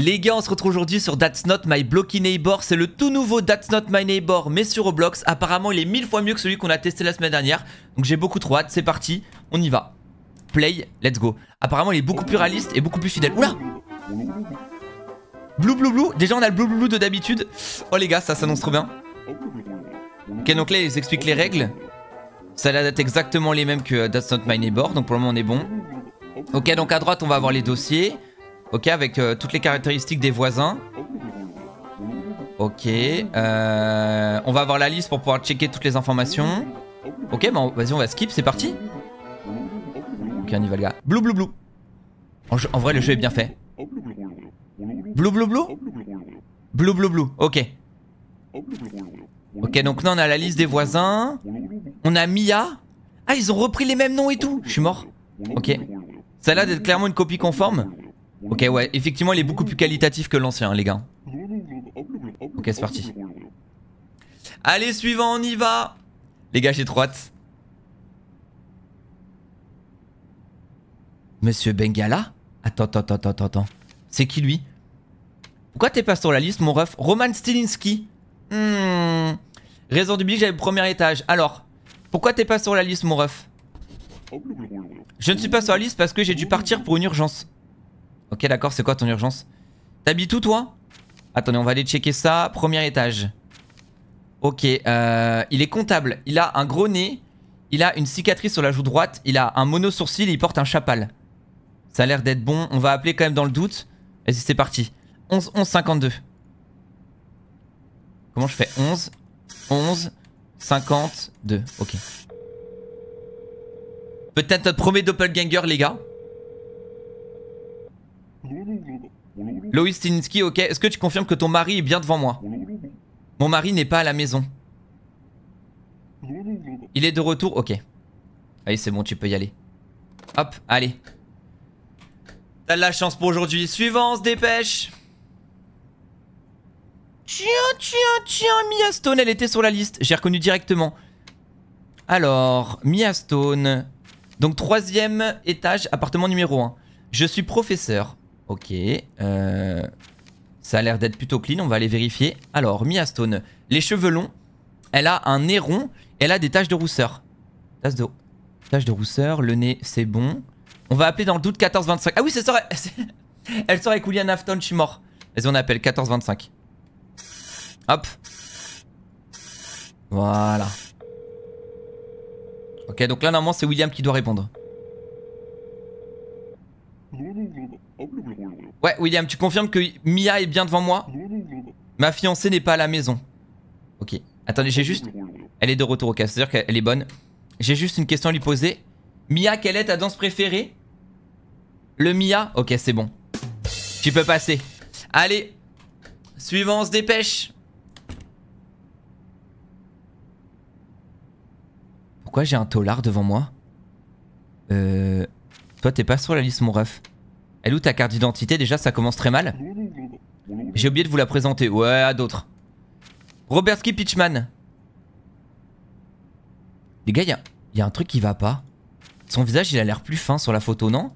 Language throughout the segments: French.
Les gars, on se retrouve aujourd'hui sur That's Not My Blocky Neighbor. C'est le tout nouveau That's Not My Neighbor, mais sur Roblox. Apparemment, il est mille fois mieux que celui qu'on a testé la semaine dernière. Donc j'ai beaucoup trop hâte. C'est parti, on y va. Play, let's go. Apparemment, il est beaucoup plus réaliste et beaucoup plus fidèle. Oula Blue, blue, blue. Déjà, on a le blue, blue, blue de d'habitude. Oh les gars, ça s'annonce trop bien. Ok, donc là, ils expliquent les règles. Ça date exactement les mêmes que That's Not My Neighbor. Donc pour le moment, on est bon. Ok, donc à droite, on va avoir les dossiers. Ok, avec euh, toutes les caractéristiques des voisins. Ok. Euh, on va avoir la liste pour pouvoir checker toutes les informations. Ok, mais vas-y, on va skip, c'est parti. Ok, on y va, le gars. Blue blou, blou. En, vrai, le jeu est bien fait. Blue blue blue Blue blue blue. Ok. Ok, donc là, on a la liste des voisins. On a Mia. Ah, ils ont repris les mêmes noms et tout. Je suis mort. Ok. Celle-là, d'être clairement une copie conforme. Ok, ouais, effectivement, il est beaucoup plus qualitatif que l'ancien, les gars. Ok, c'est parti. Allez, suivant, on y va Les gars, j'ai droite. Monsieur Bengala Attends, attends, attends, attends, attends. C'est qui, lui Pourquoi t'es pas sur la liste, mon ref Roman Stilinski. Hmm. Raison du billet, j'avais le premier étage. Alors, pourquoi t'es pas sur la liste, mon ref Je ne suis pas sur la liste parce que j'ai dû partir pour une urgence. Ok, d'accord, c'est quoi ton urgence T'habites tout toi Attendez, on va aller checker ça. Premier étage. Ok, euh, il est comptable. Il a un gros nez. Il a une cicatrice sur la joue droite. Il a un mono-sourcil et il porte un chapal. Ça a l'air d'être bon. On va appeler quand même dans le doute. Vas-y, c'est parti. 11, 11, 52. Comment je fais 11, 11, 52. Ok. Peut-être notre premier doppelganger, les gars. Loïs Tinsky, ok. Est-ce que tu confirmes que ton mari est bien devant moi Mon mari n'est pas à la maison. Il est de retour, ok. Allez, c'est bon, tu peux y aller. Hop, allez. T'as de la chance pour aujourd'hui. Suivant, on se dépêche. Tiens, tiens, tiens, Mia Stone, elle était sur la liste. J'ai reconnu directement. Alors, Mia Stone. Donc, troisième étage, appartement numéro 1. Je suis professeur. Ok. Euh, ça a l'air d'être plutôt clean. On va aller vérifier. Alors, Mia Stone. Les cheveux longs. Elle a un nez rond. Elle a des taches de rousseur. Taches de, taches de rousseur. Le nez, c'est bon. On va appeler dans le doute 14-25. Ah oui, ça Elle sort avec William Afton, je suis mort. Vas-y, on appelle 14-25. Hop. Voilà. Ok, donc là, normalement, c'est William qui doit répondre. Ouais, William, tu confirmes que Mia est bien devant moi Ma fiancée n'est pas à la maison. Ok. Attendez, j'ai juste... Elle est de retour au cas, c'est-à-dire qu'elle est bonne. J'ai juste une question à lui poser. Mia, quelle est ta danse préférée Le Mia Ok, c'est bon. Tu peux passer. Allez Suivant, on se dépêche Pourquoi j'ai un tolard devant moi Euh... Toi, t'es pas sur la liste, mon ref. Elle est où ta carte d'identité Déjà, ça commence très mal. J'ai oublié de vous la présenter. Ouais, à d'autres. Robertski Pitchman. Les gars, il y, a, un truc qui va pas. Son visage, il a l'air plus fin sur la photo, non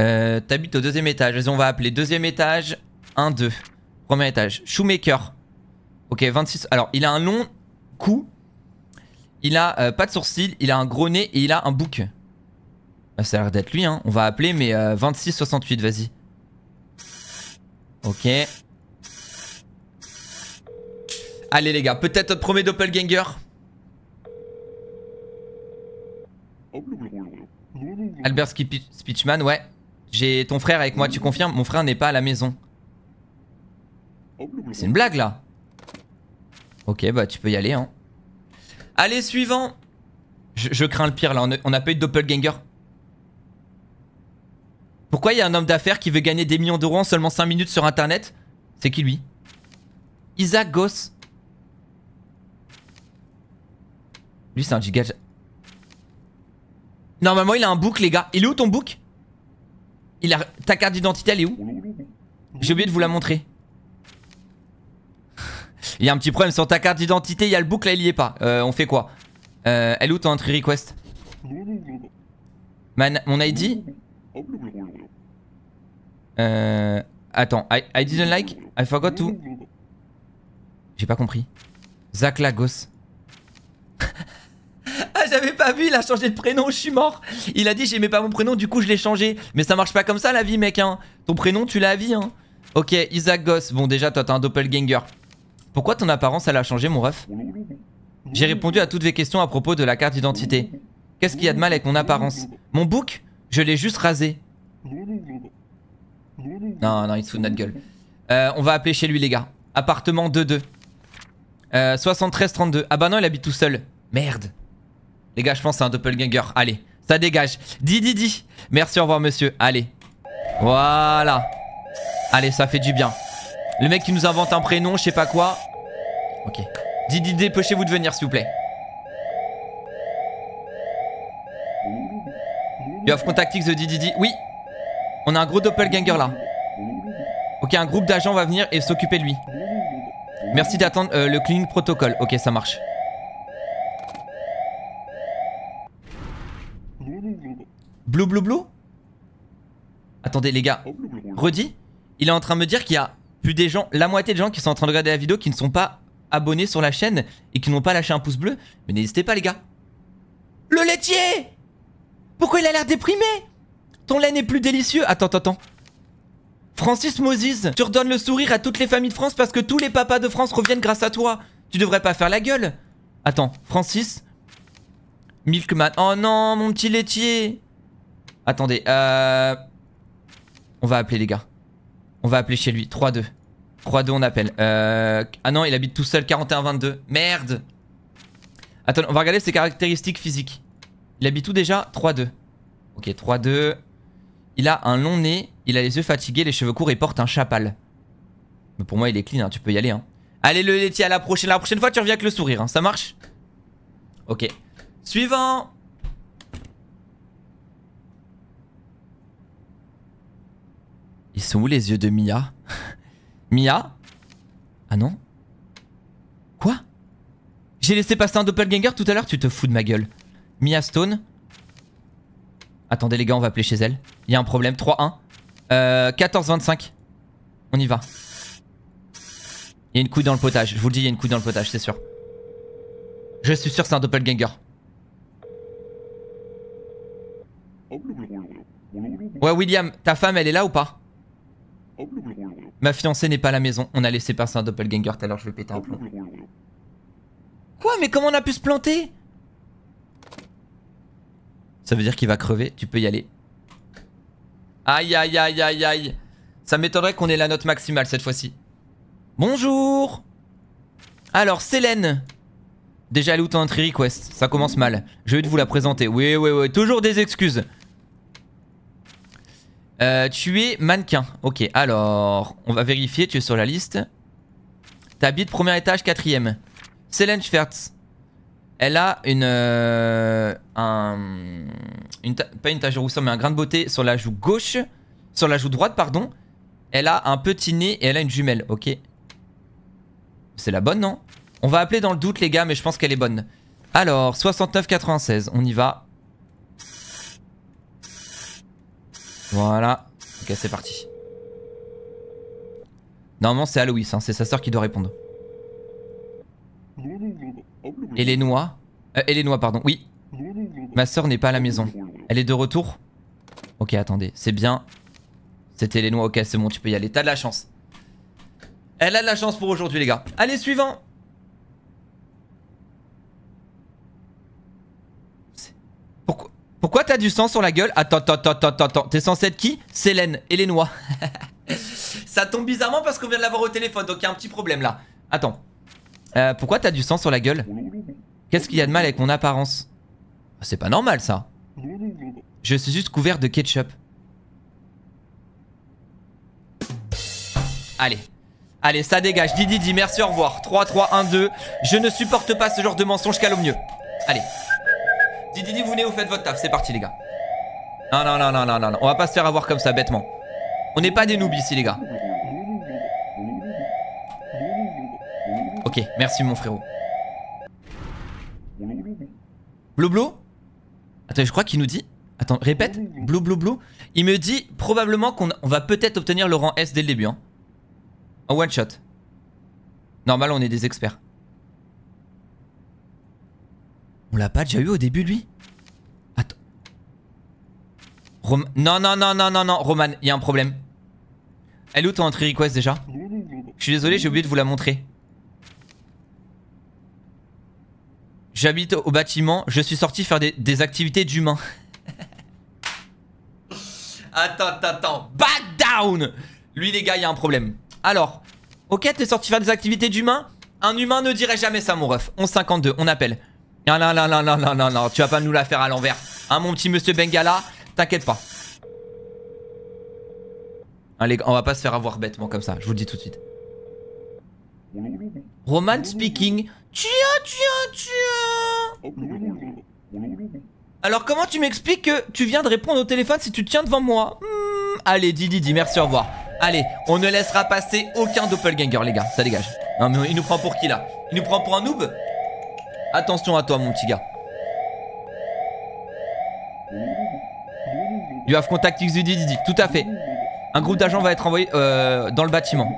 euh, T'habites au deuxième étage. Vas-y, on va appeler. Deuxième étage, 1, 2. Premier étage. Shoemaker. Ok, 26. Alors, il a un long cou. Il a euh, pas de sourcils. Il a un gros nez et il a un bouc. Ah, ça a l'air d'être lui, hein. On va appeler, mais euh, 26-68, vas-y. Ok. Allez, les gars, peut-être notre premier doppelganger Albert Speechman, ouais. J'ai ton frère avec moi, tu confirmes Mon frère n'est pas à la maison. C'est une blague, là Ok, bah tu peux y aller, hein. Allez, suivant je, je, crains le pire, là. On n'a pas eu de doppelganger. Pourquoi il y a un homme d'affaires qui veut gagner des millions d'euros en seulement 5 minutes sur internet C'est qui lui Isaac Goss. Lui c'est un giga... Normalement il a un book les gars. Il est où ton book Il a... Ta carte d'identité elle est où J'ai oublié de vous la montrer. il y a un petit problème sur ta carte d'identité, il y a le book là il y est pas. Euh, on fait quoi euh, Elle est où ton entry request Mon ID euh, attends, I, didn't like, I forgot to... J'ai pas compris. Zach Lagos. ah, j'avais pas vu, il a changé de prénom, je suis mort. Il a dit j'aimais pas mon prénom, du coup je l'ai changé. Mais ça marche pas comme ça la vie, mec. Hein. Ton prénom, tu l'as à vie. Hein. Ok, Isaac Goss. Bon, déjà, toi, t'es un doppelganger. Pourquoi ton apparence, elle a changé, mon ref J'ai répondu à toutes vos questions à propos de la carte d'identité. Qu'est-ce qu'il y a de mal avec mon apparence Mon bouc je l'ai juste rasé. Non, non, il se fout de notre gueule. Euh, on va appeler chez lui, les gars. Appartement 2-2. 73-32. Euh, ah bah non, il habite tout seul. Merde. Les gars, je pense que c'est un doppelganger. Allez, ça dégage. Dis, Merci, au revoir, monsieur. Allez. Voilà. Allez, ça fait du bien. Le mec qui nous invente un prénom, je sais pas quoi. Ok. Dis, dépêchez-vous de venir, s'il vous plaît. You have contacted the DDD. Oui. On a un gros doppelganger là. Ok, un groupe d'agents va venir et s'occuper de lui. Merci d'attendre euh, le cleaning protocol. Ok, ça marche. Blue blue blue Attendez les gars, redis Il est en train de me dire qu'il y a plus des gens, la moitié des gens qui sont en train de regarder la vidéo qui ne sont pas abonnés sur la chaîne et qui n'ont pas lâché un pouce bleu. Mais n'hésitez pas les gars. Le laitier pourquoi il a l'air déprimé Ton laine est plus délicieux. Attends, attends, attends. Francis Moses, tu redonnes le sourire à toutes les familles de France parce que tous les papas de France reviennent grâce à toi. Tu devrais pas faire la gueule. Attends, Francis. Milkman. Oh non, mon petit laitier. Attendez, euh... On va appeler les gars. On va appeler chez lui. 3-2. 3-2, on appelle. Euh, ah non, il habite tout seul, 41-22. Merde Attends, on va regarder ses caractéristiques physiques. Il habite où déjà 3-2. Ok, 3-2. Il a un long nez, il a les yeux fatigués, les cheveux courts et porte un chapal. Mais pour moi, il est clean, hein, tu peux y aller. Hein. Allez, le laitier, à la prochaine. La prochaine fois, tu reviens avec le sourire, hein. ça marche Ok. Suivant Ils sont où les yeux de Mia Mia Ah non Quoi J'ai laissé passer un doppelganger tout à l'heure, tu te fous de ma gueule. Mia Stone. Attendez les gars, on va appeler chez elle. Il y a un problème. 3-1. Euh, 14-25. On y va. Il y a une couille dans le potage. Je vous le dis, il y a une couille dans le potage, c'est sûr. Je suis sûr c'est un doppelganger. Ouais William, ta femme elle est là ou pas Ma fiancée n'est pas à la maison. On a laissé passer un doppelganger tout à l'heure, je vais péter un plomb. Quoi Mais comment on a pu se planter ça veut dire qu'il va crever. Tu peux y aller. Aïe, aïe, aïe, aïe, aïe. Ça m'étonnerait qu'on ait la note maximale cette fois-ci. Bonjour Alors, Célène. Déjà, elle est tri request. Ça commence mal. Je vais vous la présenter. Oui, oui, oui. Toujours des excuses. Euh, tu es mannequin. Ok, alors, on va vérifier. Tu es sur la liste. T'habites premier étage, quatrième. Célène Schwertz. Elle a une. Euh, un, une pas une tache de mais un grain de beauté sur la joue gauche. Sur la joue droite, pardon. Elle a un petit nez et elle a une jumelle, ok. C'est la bonne, non On va appeler dans le doute, les gars, mais je pense qu'elle est bonne. Alors, 69,96, on y va. Voilà. Ok, c'est parti. Normalement, c'est Aloïs, hein, c'est sa soeur qui doit répondre. Et les noix. Euh, et les noix, pardon. Oui. Ma soeur n'est pas à la maison. Elle est de retour Ok, attendez. C'est bien. C'était les noix. Ok, c'est bon, tu peux y aller. T'as de la chance. Elle a de la chance pour aujourd'hui, les gars. Allez, suivant. Pourquoi, t'as du sang sur la gueule Attends, attends, attends, attends, attends. T'es censé être qui Célène et les noix. Ça tombe bizarrement parce qu'on vient de l'avoir au téléphone, donc il y a un petit problème là. Attends. Euh, pourquoi t'as du sang sur la gueule Qu'est-ce qu'il y a de mal avec mon apparence C'est pas normal ça. Je suis juste couvert de ketchup. Allez. Allez, ça dégage. Didi dit merci, au revoir. 3, 3, 1, 2. Je ne supporte pas ce genre de mensonge calomnieux. Allez. Didi dit, vous venez, vous faites votre taf. C'est parti, les gars. Non, non, non, non, non, non. On va pas se faire avoir comme ça, bêtement. On n'est pas des noobs ici, les gars. Ok, merci mon frérot. Blue Attends, je crois qu'il nous dit... Attends, répète. blue blue blue. Il me dit probablement qu'on va peut-être obtenir le rang S dès le début. Hein. En one shot. Normal, on est des experts. On l'a pas déjà eu au début, lui Attends. non, non, non, non, non, non, Roman, il y a un problème. Elle est où ton entry request déjà Je suis désolé, j'ai oublié de vous la montrer. J'habite au bâtiment, je suis sorti faire des, activités d'humain. attends, attends, attends. Back down Lui, les gars, il y a un problème. Alors, ok, t'es sorti faire des activités d'humain. Un humain ne dirait jamais ça, mon ref. 11.52, on appelle. Non, non, non, non, non, non, non, non, tu vas pas nous la faire à l'envers. Hein, mon petit monsieur Bengala, t'inquiète pas. Allez, hein, on va pas se faire avoir bêtement comme ça, je vous le dis tout de suite. Roman speaking, Tiens, tiens, tiens Alors comment tu m'expliques que tu viens de répondre au téléphone si tu te tiens devant moi hmm, Allez, dis Didi, merci, au revoir. Allez, on ne laissera passer aucun doppelganger, les gars. Ça dégage. Non, mais il nous prend pour qui, là Il nous prend pour un noob Attention à toi, mon petit gars. Du have contact Didi, Didi, tout à fait. Un groupe d'agents va être envoyé euh, dans le bâtiment.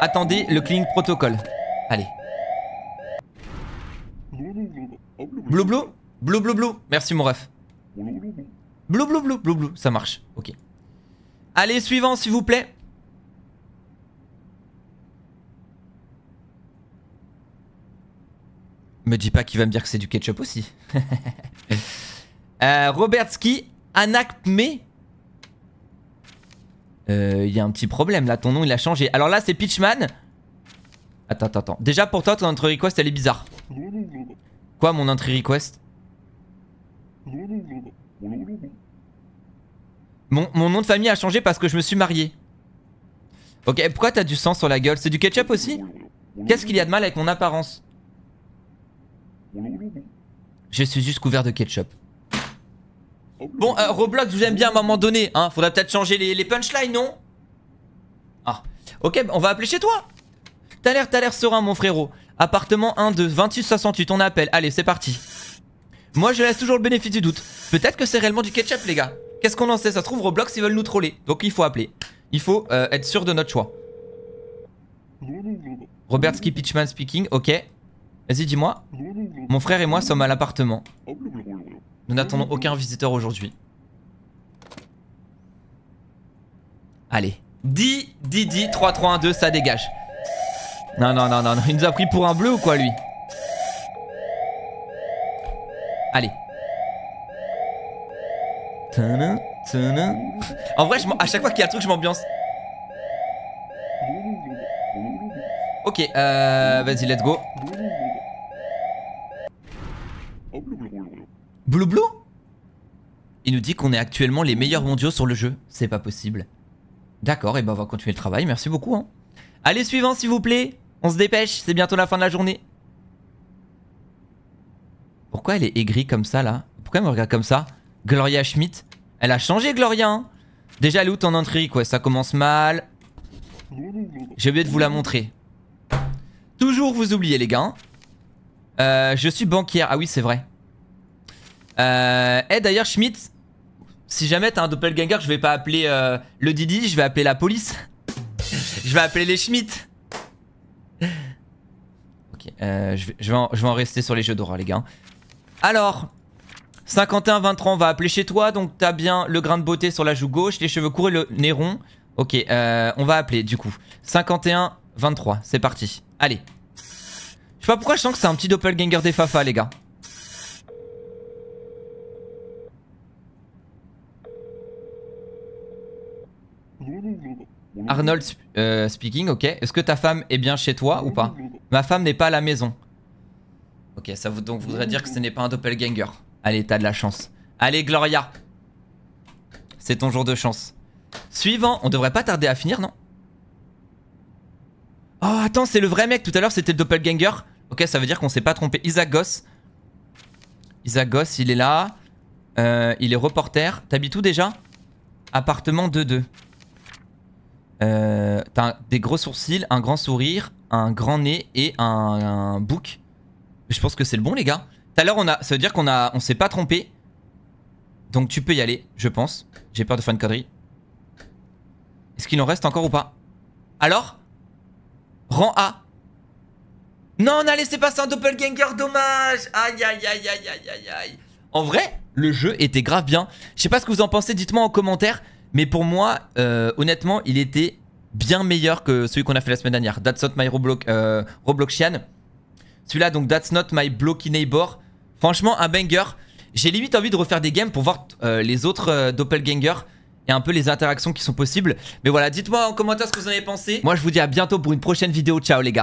Attendez le clean protocole. Allez. Blou blou Blou blou blou. Merci mon ref. Blou blou blou blou blou. Ça marche. Ok. Allez, suivant s'il vous plaît. Me dis pas qu'il va me dire que c'est du ketchup aussi. euh, Robertski, Anakme. Il euh, y a un petit problème là, ton nom il a changé. Alors là, c'est Pitchman. Attends, attends, attends. Déjà pour toi, ton entre request elle est bizarre mon entry request mon, mon, nom de famille a changé parce que je me suis marié. Ok, pourquoi t'as du sang sur la gueule C'est du ketchup aussi Qu'est-ce qu'il y a de mal avec mon apparence Je suis juste couvert de ketchup. Bon, euh, Roblox, vous aime bien à un moment donné, hein Faudra peut-être changer les, les, punchlines, non Ah, ok, on va appeler chez toi T'as l'air, t'as l'air serein, mon frérot. Appartement 1 de 2868, on appelle. Allez, c'est parti. Moi, je laisse toujours le bénéfice du doute. Peut-être que c'est réellement du ketchup, les gars. Qu'est-ce qu'on en sait Ça se trouve, Roblox, ils veulent nous troller. Donc, il faut appeler. Il faut euh, être sûr de notre choix. Robert Ski Pitchman speaking, ok. Vas-y, dis-moi. Mon frère et moi sommes à l'appartement. Nous n'attendons aucun visiteur aujourd'hui. Allez. 10, 10, 10, 3, 3, 1, 2, ça dégage. Non, non, non, non, Il nous a pris pour un bleu ou quoi, lui Allez. En vrai, je à chaque fois qu'il y a un truc, je m'ambiance. Ok, euh, vas-y, let's go. Blou blou Il nous dit qu'on est actuellement les meilleurs mondiaux sur le jeu. C'est pas possible. D'accord, et ben on va continuer le travail. Merci beaucoup. Hein. Allez, suivant, s'il vous plaît. On se dépêche, c'est bientôt la fin de la journée. Pourquoi elle est aigrie comme ça là Pourquoi elle me regarde comme ça Gloria Schmidt Elle a changé Gloria hein Déjà elle est où ton entrée quoi Ça commence mal. J'ai oublié de vous la montrer. Toujours vous oubliez les gars. Hein. Euh, je suis banquière. Ah oui c'est vrai. Euh, eh, d'ailleurs Schmidt, si jamais t'as un doppelganger je vais pas appeler euh, le Didi, je vais appeler la police. je vais appeler les Schmidt. Euh, je, vais, je, vais en, rester sur les jeux d'or, les gars. Alors, 51, 23, on va appeler chez toi. Donc, t'as bien le grain de beauté sur la joue gauche, les cheveux courts et le néron Ok, euh, on va appeler du coup. 51, 23, c'est parti. Allez. Je sais pas pourquoi je sens que c'est un petit doppelganger des Fafa, les gars. Arnold euh, speaking, ok. Est-ce que ta femme est bien chez toi ou pas Ma femme n'est pas à la maison. Ok, ça vous, donc voudrait dire que ce n'est pas un doppelganger. Allez, t'as de la chance. Allez, Gloria C'est ton jour de chance. Suivant, on devrait pas tarder à finir, non Oh, attends, c'est le vrai mec. Tout à l'heure, c'était le doppelganger. Ok, ça veut dire qu'on s'est pas trompé. Isaac Goss. Isaac Goss, il est là. Euh, il est reporter. T'habites où déjà Appartement 2-2. Euh, t'as des gros sourcils, un grand sourire, un grand nez et un, bouc. Je pense que c'est le bon, les gars. Tout à l'heure, on a, ça veut dire qu'on a, on s'est pas trompé. Donc tu peux y aller, je pense. J'ai peur de faire une connerie. Est-ce qu'il en reste encore ou pas Alors Rang A. Non, on a laissé passer un doppelganger, dommage aïe, aïe, aïe, aïe, aïe, aïe. En vrai, le jeu était grave bien. Je sais pas ce que vous en pensez, dites-moi en commentaire. Mais pour moi, euh, honnêtement, il était bien meilleur que celui qu'on a fait la semaine dernière. That's not my Robloxian. Euh, Celui-là, donc, that's not my blocky neighbor. Franchement, un banger. J'ai limite envie de refaire des games pour voir euh, les autres doppelgangers et un peu les interactions qui sont possibles. Mais voilà, dites-moi en commentaire ce que vous en avez pensé. Moi, je vous dis à bientôt pour une prochaine vidéo. Ciao, les gars.